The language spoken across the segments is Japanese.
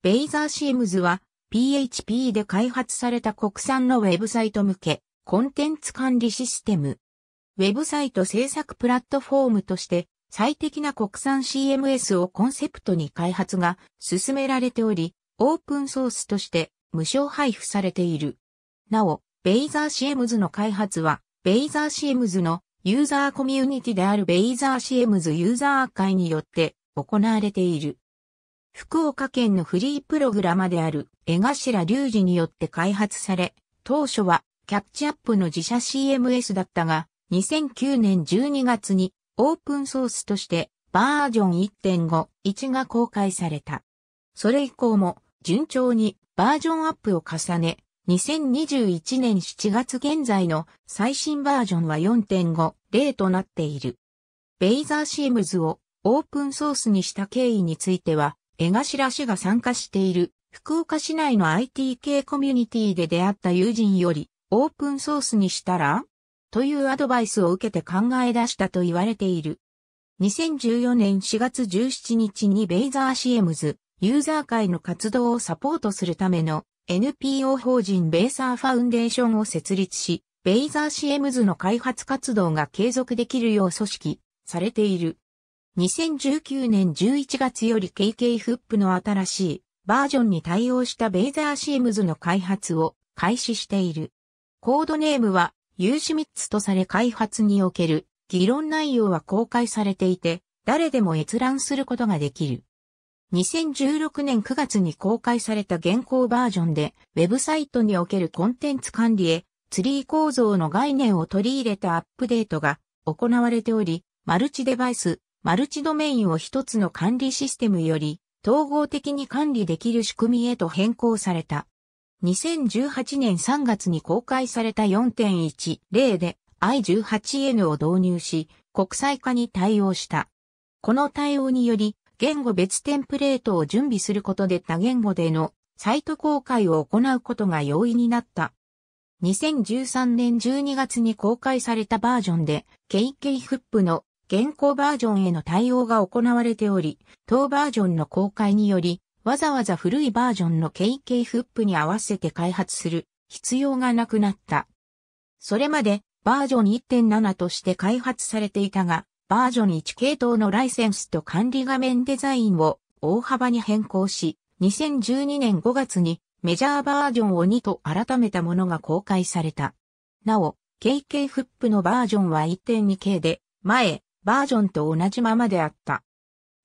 ベイザーシームズは PHP で開発された国産のウェブサイト向けコンテンツ管理システム。ウェブサイト制作プラットフォームとして最適な国産 CMS をコンセプトに開発が進められており、オープンソースとして無償配布されている。なお、ベイザーシームズの開発は、ベイザーシームズのユーザーコミュニティであるベイザーシームズユーザー会によって行われている。福岡県のフリープログラマである江頭隆二によって開発され、当初はキャッチアップの自社 CMS だったが、2009年12月にオープンソースとしてバージョン1.5、1が公開された。それ以降も順調にバージョンアップを重ね、2021年7月現在の最新バージョンは4.5、0となっている。ベイザーシームズをオープンソースにした経緯については、江頭氏が参加している福岡市内の IT 系コミュニティで出会った友人よりオープンソースにしたらというアドバイスを受けて考え出したと言われている。2014年4月17日にベイザー c m ズユーザー会の活動をサポートするための NPO 法人ベイサーファウンデーションを設立し、ベイザー c m ズの開発活動が継続できるよう組織されている。2019年11月より KK フップの新しいバージョンに対応したベーザーシームズの開発を開始している。コードネームはユーシミッツとされ開発における議論内容は公開されていて、誰でも閲覧することができる。2016年9月に公開された現行バージョンで、ウェブサイトにおけるコンテンツ管理へ、ツリー構造の概念を取り入れたアップデートが行われており、マルチデバイス、マルチドメインを一つの管理システムより統合的に管理できる仕組みへと変更された。2018年3月に公開された4.10で i18n を導入し、国際化に対応した。この対応により、言語別テンプレートを準備することで多言語でのサイト公開を行うことが容易になった。2013年12月に公開されたバージョンで、ケイケイフップの現行バージョンへの対応が行われており、当バージョンの公開により、わざわざ古いバージョンの KK フップに合わせて開発する必要がなくなった。それまでバージョン1.7として開発されていたが、バージョン1系統のライセンスと管理画面デザインを大幅に変更し、2012年5月にメジャーバージョンを2と改めたものが公開された。なお、KK フップのバージョンは1 2系で、前、バージョンと同じままであった。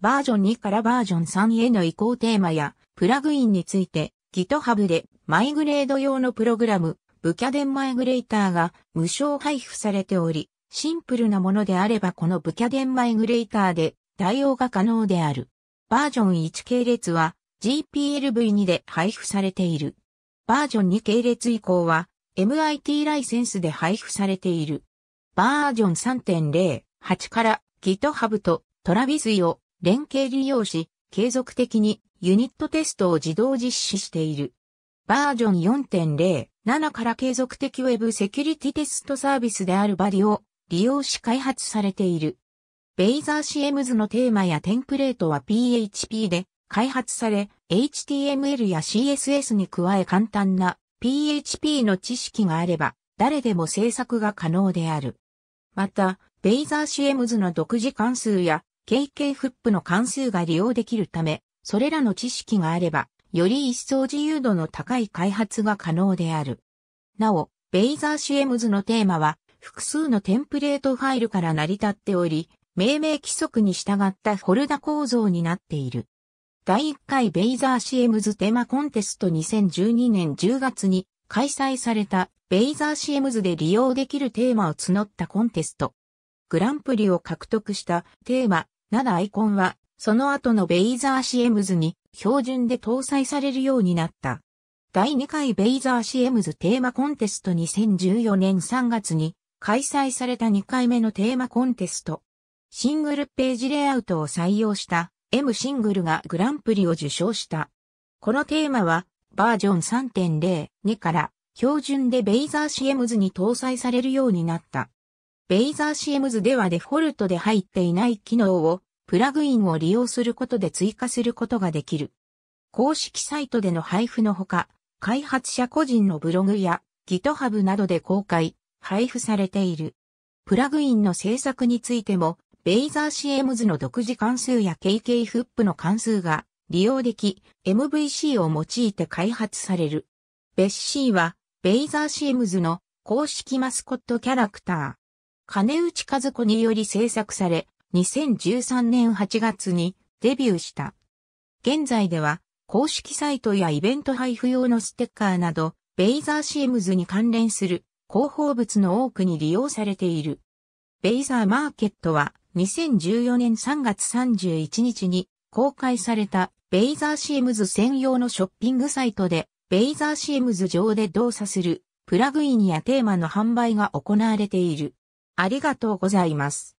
バージョン2からバージョン3への移行テーマやプラグインについて GitHub でマイグレード用のプログラムブキャデンマイグレーターが無償配布されており、シンプルなものであればこのブキャデンマイグレーターで対応が可能である。バージョン1系列は GPLv2 で配布されている。バージョン2系列以降は MIT ライセンスで配布されている。バージョン3.0 8から GitHub と Travis を連携利用し、継続的にユニットテストを自動実施している。バージョン4.0、7から継続的ウェブセキュリティテストサービスであるバリを利用し開発されている。ベイザー CMs のテーマやテンプレートは PHP で開発され、HTML や CSS に加え簡単な PHP の知識があれば誰でも制作が可能である。また、ベイザーシエムズの独自関数や KK フップの関数が利用できるため、それらの知識があれば、より一層自由度の高い開発が可能である。なお、ベイザーシエムズのテーマは、複数のテンプレートファイルから成り立っており、命名規則に従ったフォルダ構造になっている。第1回ベイザーシエムズテーマコンテスト2012年10月に開催されたベイザー CMs で利用できるテーマを募ったコンテスト。グランプリを獲得したテーマ、なだアイコンは、その後のベイザー CMs に標準で搭載されるようになった。第2回ベイザー CMs テーマコンテスト2014年3月に開催された2回目のテーマコンテスト。シングルページレイアウトを採用した M シングルがグランプリを受賞した。このテーマはバージョン3.0.2から標準でベイザー c m ズに搭載されるようになった。ベイザー c m ズではデフォルトで入っていない機能をプラグインを利用することで追加することができる。公式サイトでの配布のほか、開発者個人のブログや GitHub などで公開、配布されている。プラグインの制作についても、ベイザー CMs の独自関数や KK フップの関数が利用でき、MVC を用いて開発される。ベッシーは、ベイザーシームズの公式マスコットキャラクター。金内和子により制作され、2013年8月にデビューした。現在では、公式サイトやイベント配布用のステッカーなど、ベイザーシームズに関連する広報物の多くに利用されている。ベイザーマーケットは2014年3月31日に公開されたベイザーシームズ専用のショッピングサイトで、ベイザーシームズ上で動作するプラグインやテーマの販売が行われている。ありがとうございます。